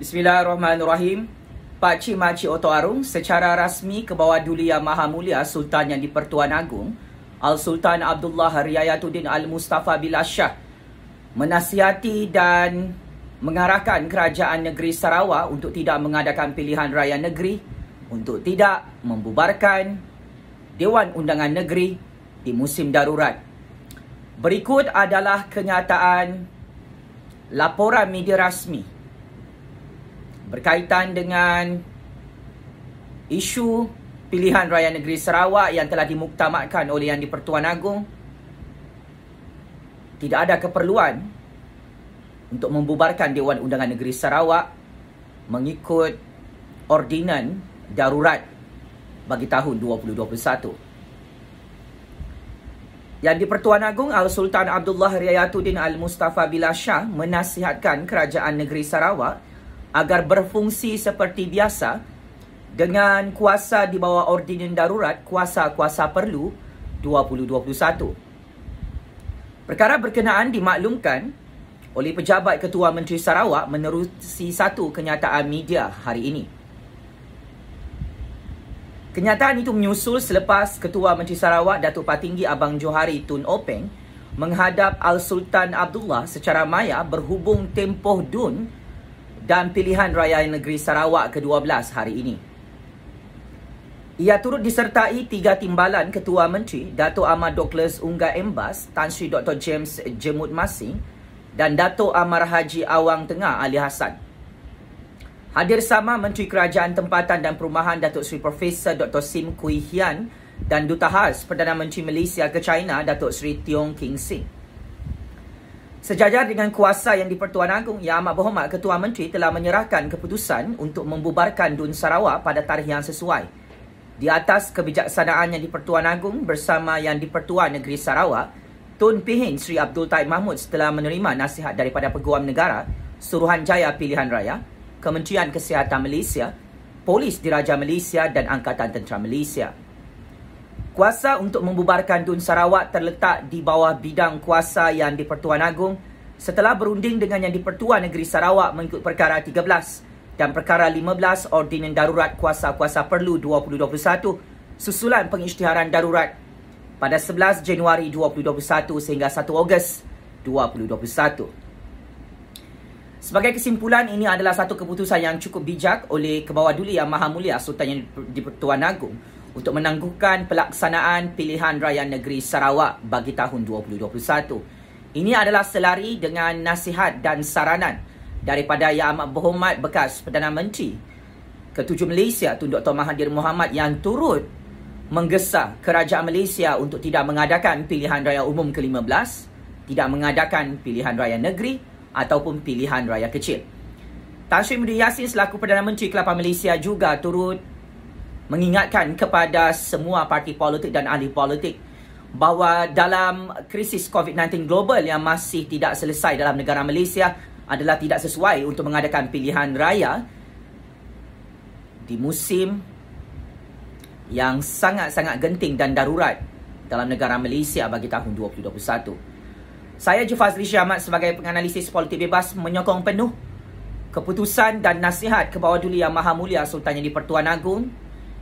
Bismillahirrahmanirrahim. Pak Cik Mak Arung secara rasmi ke bawah Duli Yang Maha Mulia Sultan Yang Dipertuan Agung, Al Sultan Abdullah Riayatuddin Al Mustafa bin Ashah menasihati dan mengarahkan kerajaan negeri Sarawak untuk tidak mengadakan pilihan raya negeri untuk tidak membubarkan Dewan Undangan Negeri di musim darurat. Berikut adalah kenyataan laporan media rasmi berkaitan dengan isu pilihan raya negeri Sarawak yang telah dimuktamadkan oleh Yang di-Pertuan Agong tidak ada keperluan untuk membubarkan Dewan Undangan Negeri Sarawak mengikut ordinan darurat bagi tahun 2021. Yang di-Pertuan Agong Al-Sultan Abdullah Riayatuddin Al-Mustafa Bila Shah menasihatkan Kerajaan Negeri Sarawak agar berfungsi seperti biasa dengan kuasa di bawah ordinan darurat kuasa-kuasa perlu 2021. Perkara berkenaan dimaklumkan oleh Pejabat Ketua Menteri Sarawak menerusi satu kenyataan media hari ini. Kenyataan itu menyusul selepas Ketua Menteri Sarawak Datuk Patinggi Abang Johari Tun Openg menghadap Al Sultan Abdullah secara maya berhubung tempoh dun dan pilihan raya negeri Sarawak ke-12 hari ini. Ia turut disertai tiga timbalan Ketua Menteri, Dato' Ahmad Douglas Ungga Embas, Tan Sri Dr. James Jemut Masih, dan Dato' Amar Haji Awang Tengah Ali Hassan. Hadir sama Menteri Kerajaan Tempatan dan Perumahan Datuk Sri Profesor Dr. Sim Kui Hian dan Duta Khas Perdana Menteri Malaysia ke China Datuk Sri Tiong King Singh. Sejajar dengan kuasa yang di-Pertuan Agong Yang Amat Berhormat Ketua Menteri telah menyerahkan keputusan untuk membubarkan Dun Sarawak pada tarikh yang sesuai. Di atas kebijaksanaan yang di-Pertuan Agong bersama yang di-Pertuan Negeri Sarawak, Tun Pihin Sri Abdul Taib Mahmud telah menerima nasihat daripada Peguam Negara, Suruhanjaya Pilihan Raya, Kementerian Kesihatan Malaysia, Polis Diraja Malaysia dan Angkatan Tentera Malaysia. Kuasa untuk membubarkan Dun Sarawak terletak di bawah bidang kuasa yang di-Pertuan Agong setelah berunding dengan yang di-Pertuan Negeri Sarawak mengikut perkara 13 dan perkara 15 Ordinan Darurat Kuasa-Kuasa Perlu 2021 susulan pengisytiharan darurat pada 11 Januari 2021 sehingga 1 Ogos 2021. Sebagai kesimpulan, ini adalah satu keputusan yang cukup bijak oleh Kebawah Duli Yang Maha Mulia Sultan Yang di-Pertuan Agong untuk menangguhkan pelaksanaan pilihan raya negeri Sarawak bagi tahun 2021. Ini adalah selari dengan nasihat dan saranan daripada Yang Amat Berhormat bekas Perdana Menteri Ketujuh Malaysia Tun Dr. Mahathir Mohamad yang turut menggesa kerajaan Malaysia untuk tidak mengadakan pilihan raya umum ke-15, tidak mengadakan pilihan raya negeri ataupun pilihan raya kecil. Tan Sri Muhyiddin Yassin selaku Perdana Menteri Kelapa Malaysia juga turut mengingatkan kepada semua parti politik dan ahli politik bahawa dalam krisis COVID-19 global yang masih tidak selesai dalam negara Malaysia adalah tidak sesuai untuk mengadakan pilihan raya di musim yang sangat-sangat genting dan darurat dalam negara Malaysia bagi tahun 2021. Saya Jufazli Syahmat sebagai penganalisis politik bebas menyokong penuh keputusan dan nasihat kebawah Duli Yang Maha Mulia Sultan Yang di-Pertuan Agung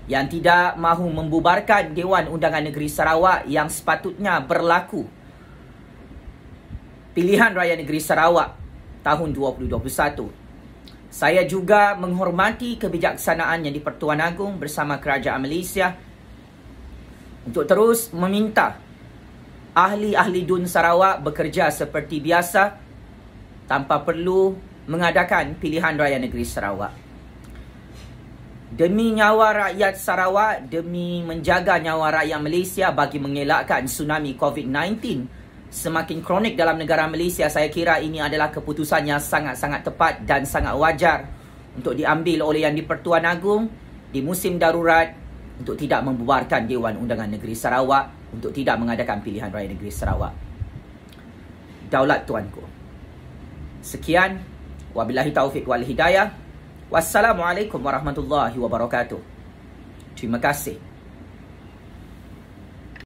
yang tidak mahu membubarkan Dewan Undangan Negeri Sarawak yang sepatutnya berlaku pilihan raya negeri Sarawak tahun 2021. Saya juga menghormati kebijaksanaan yang di-Pertuan Agong bersama Kerajaan Malaysia untuk terus meminta ahli-ahli DUN Sarawak bekerja seperti biasa tanpa perlu mengadakan pilihan raya negeri Sarawak. Demi nyawa rakyat Sarawak, demi menjaga nyawa rakyat Malaysia bagi mengelakkan tsunami COVID-19 semakin kronik dalam negara Malaysia, saya kira ini adalah keputusan yang sangat-sangat tepat dan sangat wajar untuk diambil oleh Yang di-Pertuan Agong di musim darurat untuk tidak membubarkan Dewan Undangan Negeri Sarawak untuk tidak mengadakan pilihan raya negeri Sarawak. Daulat tuanku. Sekian. Wabillahi taufik wal hidayah. Wassalamualaikum warahmatullahi wabarakatuh. Terima kasih.